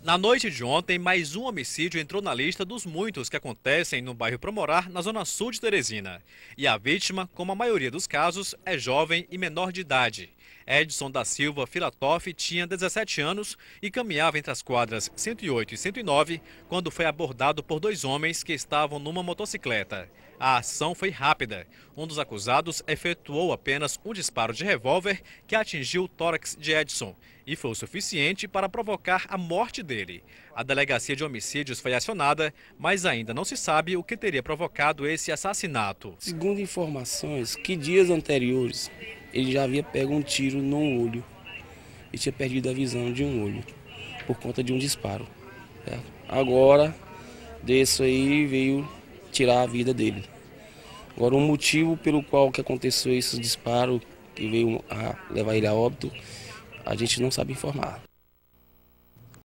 Na noite de ontem, mais um homicídio entrou na lista dos muitos que acontecem no bairro Promorar, na zona sul de Teresina. E a vítima, como a maioria dos casos, é jovem e menor de idade. Edson da Silva Filatoff tinha 17 anos e caminhava entre as quadras 108 e 109 quando foi abordado por dois homens que estavam numa motocicleta. A ação foi rápida. Um dos acusados efetuou apenas um disparo de revólver que atingiu o tórax de Edson e foi o suficiente para provocar a morte dele. A delegacia de homicídios foi acionada, mas ainda não se sabe o que teria provocado esse assassinato. Segundo informações, que dias anteriores ele já havia pego um tiro no olho e tinha perdido a visão de um olho por conta de um disparo. Certo? Agora, desse aí veio tirar a vida dele. Agora, o motivo pelo qual que aconteceu esse disparo que veio a levar ele a óbito, a gente não sabe informar.